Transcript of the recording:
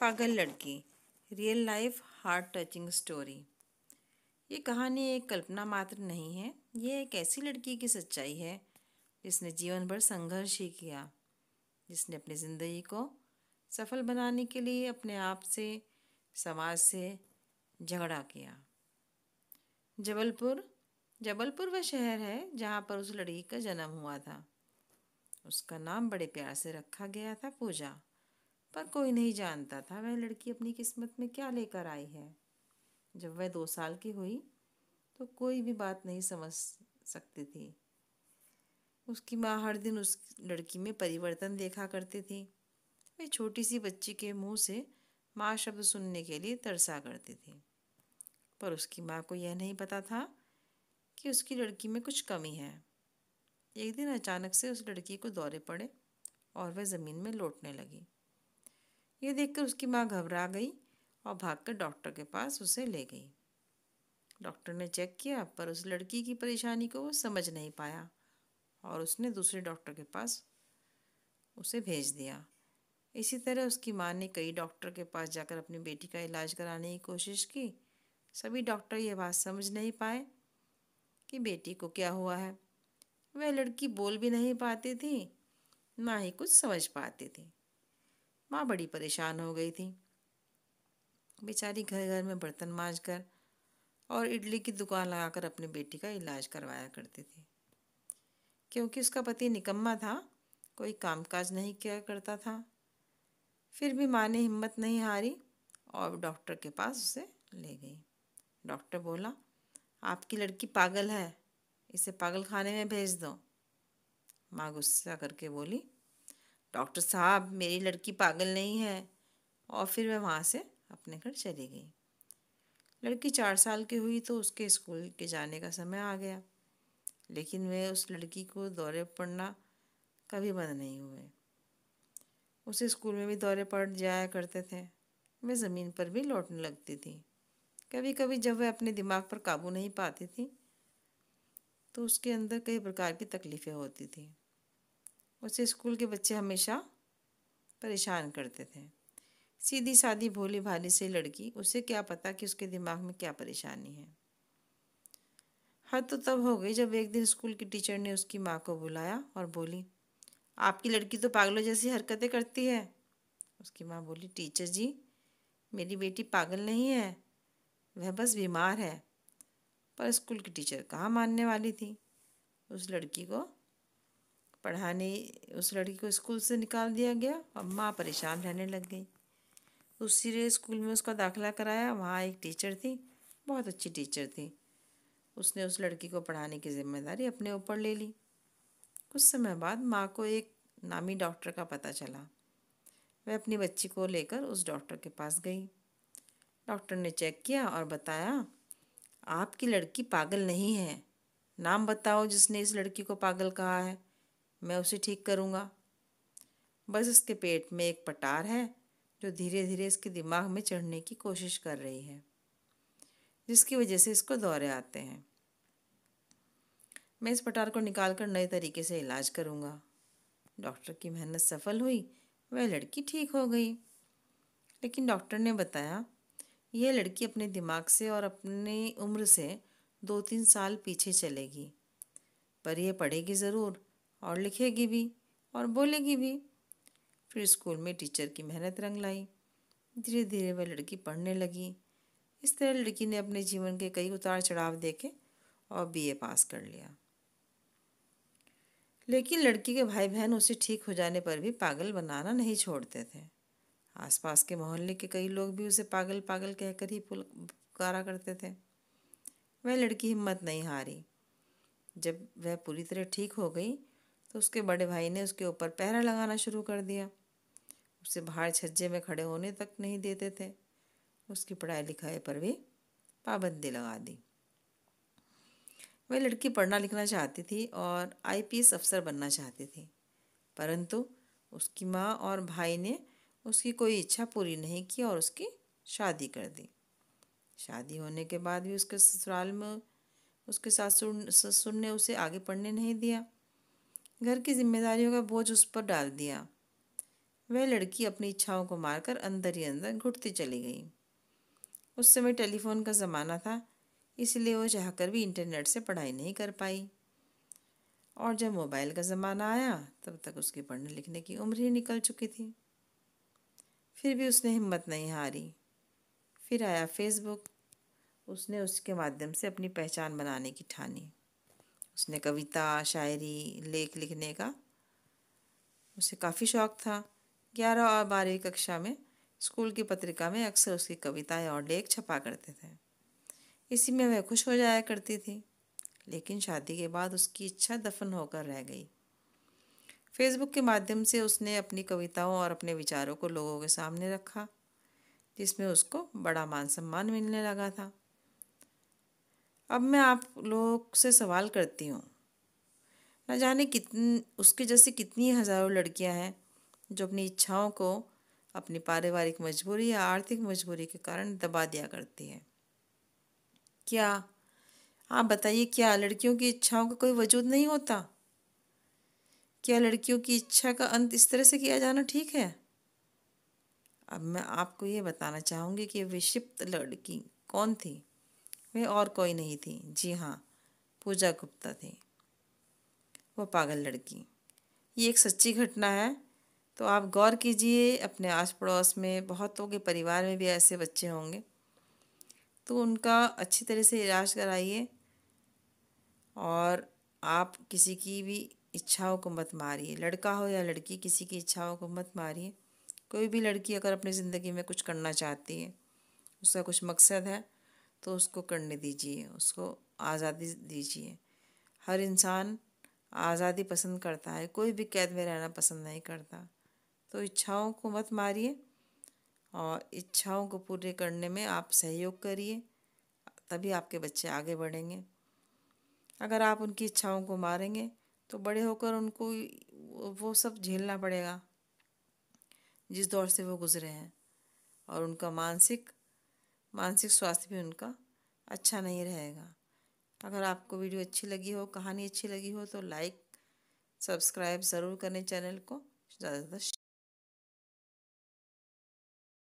पागल लड़की real life heart touching story ये कहानी एक कल्पना मात्र नहीं है ये एक ऐसी लड़की की सच्चाई है जिसने जीवन भर संघर्ष ही किया जिसने अपनी ज़िंदगी को सफल बनाने के लिए अपने आप से समाज से झगड़ा किया जबलपुर जबलपुर वह शहर है जहाँ पर उस लड़की का जन्म हुआ था उसका नाम बड़े प्यार से रखा गया था पूजा पर कोई नहीं जानता था वह लड़की अपनी किस्मत में क्या लेकर आई है जब वह दो साल की हुई तो कोई भी बात नहीं समझ सकती थी उसकी माँ हर दिन उस लड़की में परिवर्तन देखा करती थी वे छोटी सी बच्ची के मुंह से माँ शब्द सुनने के लिए तरसा करती थी पर उसकी माँ को यह नहीं पता था कि उसकी लड़की में कुछ कमी है एक दिन अचानक से उस लड़की को दौरे पड़े और वह ज़मीन में लौटने लगी ये देखकर उसकी माँ घबरा गई और भागकर डॉक्टर के पास उसे ले गई डॉक्टर ने चेक किया पर उस लड़की की परेशानी को वो समझ नहीं पाया और उसने दूसरे डॉक्टर के पास उसे भेज दिया इसी तरह उसकी माँ ने कई डॉक्टर के पास जाकर अपनी बेटी का इलाज कराने की कोशिश की सभी डॉक्टर ये बात समझ नहीं पाए कि बेटी को क्या हुआ है वह लड़की बोल भी नहीं पाती थी ना ही कुछ समझ पाती थी माँ बड़ी परेशान हो गई थी बेचारी घर घर में बर्तन माँज कर और इडली की दुकान लगाकर अपनी बेटी का इलाज करवाया करती थी क्योंकि उसका पति निकम्मा था कोई कामकाज नहीं किया करता था फिर भी माँ ने हिम्मत नहीं हारी और डॉक्टर के पास उसे ले गई डॉक्टर बोला आपकी लड़की पागल है इसे पागल खाने में भेज दो माँ गुस्सा करके बोली डॉक्टर साहब मेरी लड़की पागल नहीं है और फिर वह वहाँ से अपने घर चली गई लड़की चार साल की हुई तो उसके स्कूल के जाने का समय आ गया लेकिन वे उस लड़की को दौरे पड़ना कभी बंद नहीं हुए उसे स्कूल में भी दौरे पड़ जाया करते थे वे ज़मीन पर भी लौटने लगती थी कभी कभी जब वह अपने दिमाग पर काबू नहीं पाती थी तो उसके अंदर कई प्रकार की तकलीफ़ें होती थी उसे स्कूल के बच्चे हमेशा परेशान करते थे सीधी सादी भोली भाली से लड़की उसे क्या पता कि उसके दिमाग में क्या परेशानी है हद तो तब हो गई जब एक दिन स्कूल की टीचर ने उसकी माँ को बुलाया और बोली आपकी लड़की तो पागलों जैसी हरकतें करती है उसकी माँ बोली टीचर जी मेरी बेटी पागल नहीं है वह बस बीमार है पर स्कूल की टीचर कहाँ मानने वाली थी उस लड़की को पढ़ाने उस लड़की को स्कूल से निकाल दिया गया और माँ परेशान रहने लग गई उसी स्कूल में उसका दाखिला कराया वहाँ एक टीचर थी बहुत अच्छी टीचर थी उसने उस लड़की को पढ़ाने की जिम्मेदारी अपने ऊपर ले ली कुछ समय बाद माँ को एक नामी डॉक्टर का पता चला वह अपनी बच्ची को लेकर उस डॉक्टर के पास गई डॉक्टर ने चेक किया और बताया आपकी लड़की पागल नहीं है नाम बताओ जिसने इस लड़की को पागल कहा है मैं उसे ठीक करूँगा बस इसके पेट में एक पटार है जो धीरे धीरे इसके दिमाग में चढ़ने की कोशिश कर रही है जिसकी वजह से इसको दौरे आते हैं मैं इस पटार को निकाल कर नए तरीके से इलाज करूँगा डॉक्टर की मेहनत सफल हुई वह लड़की ठीक हो गई लेकिन डॉक्टर ने बताया यह लड़की अपने दिमाग से और अपनी उम्र से दो तीन साल पीछे चलेगी पर यह पढ़ेगी ज़रूर और लिखेगी भी और बोलेगी भी फिर स्कूल में टीचर की मेहनत रंग लाई धीरे धीरे वह लड़की पढ़ने लगी इस तरह लड़की ने अपने जीवन के कई उतार चढ़ाव देखे और बीए पास कर लिया लेकिन लड़की के भाई बहन उसे ठीक हो जाने पर भी पागल बनाना नहीं छोड़ते थे आसपास के मोहल्ले के कई लोग भी उसे पागल पागल कहकर ही पुकारा करते थे वह लड़की हिम्मत नहीं हारी जब वह पूरी तरह ठीक हो गई तो उसके बड़े भाई ने उसके ऊपर पहरा लगाना शुरू कर दिया उसे बाहर छज्जे में खड़े होने तक नहीं देते थे उसकी पढ़ाई लिखाई पर भी पाबंदी लगा दी वह लड़की पढ़ना लिखना चाहती थी और आईपीएस अफसर बनना चाहती थी परंतु उसकी माँ और भाई ने उसकी कोई इच्छा पूरी नहीं की और उसकी शादी कर दी शादी होने के बाद भी उसके ससुराल में उसके सासुर ससुर ने उसे आगे पढ़ने नहीं दिया घर की जिम्मेदारियों का बोझ उस पर डाल दिया वह लड़की अपनी इच्छाओं को मारकर अंदर ही अंदर घुटती चली गई उस समय टेलीफोन का ज़माना था इसलिए वो चाहकर भी इंटरनेट से पढ़ाई नहीं कर पाई और जब मोबाइल का ज़माना आया तब तक उसकी पढ़ने लिखने की उम्र ही निकल चुकी थी फिर भी उसने हिम्मत नहीं हारी फिर आया फेसबुक उसने उसके माध्यम से अपनी पहचान बनाने की ठानी उसने कविता शायरी लेख लिखने का उसे काफ़ी शौक था ग्यारह और बारहवीं कक्षा में स्कूल की पत्रिका में अक्सर उसकी कविताएं और लेख छपा करते थे इसी में वह खुश हो जाया करती थी लेकिन शादी के बाद उसकी इच्छा दफन होकर रह गई फेसबुक के माध्यम से उसने अपनी कविताओं और अपने विचारों को लोगों के सामने रखा जिसमें उसको बड़ा मान सम्मान मिलने लगा था अब मैं आप लोग से सवाल करती हूँ न जाने कितन उसके जैसे कितनी हज़ारों लड़कियाँ हैं जो अपनी इच्छाओं को अपनी पारिवारिक मजबूरी या आर्थिक मजबूरी के कारण दबा दिया करती है क्या आप बताइए क्या लड़कियों की इच्छाओं का कोई वजूद नहीं होता क्या लड़कियों की इच्छा का अंत इस तरह से किया जाना ठीक है अब मैं आपको ये बताना चाहूँगी कि विक्षिप्त लड़की कौन थी वे और कोई नहीं थी जी हाँ पूजा गुप्ता थी वो पागल लड़की ये एक सच्ची घटना है तो आप गौर कीजिए अपने आस पड़ोस में बहुतों के परिवार में भी ऐसे बच्चे होंगे तो उनका अच्छी तरह से इलाज कराइए और आप किसी की भी इच्छाओं को मत मारिए लड़का हो या लड़की किसी की इच्छाओं को मत मारिए कोई भी लड़की अगर अपनी ज़िंदगी में कुछ करना चाहती है उसका कुछ मकसद है तो उसको करने दीजिए उसको आज़ादी दीजिए हर इंसान आज़ादी पसंद करता है कोई भी कैद में रहना पसंद नहीं करता तो इच्छाओं को मत मारिए और इच्छाओं को पूरे करने में आप सहयोग करिए तभी आपके बच्चे आगे बढ़ेंगे अगर आप उनकी इच्छाओं को मारेंगे तो बड़े होकर उनको वो सब झेलना पड़ेगा जिस दौर से वो गुजरे हैं और उनका मानसिक मानसिक स्वास्थ्य भी उनका अच्छा नहीं रहेगा अगर आपको वीडियो अच्छी लगी हो कहानी अच्छी लगी हो तो लाइक सब्सक्राइब ज़रूर करें चैनल को ज़्यादा से ज़्यादा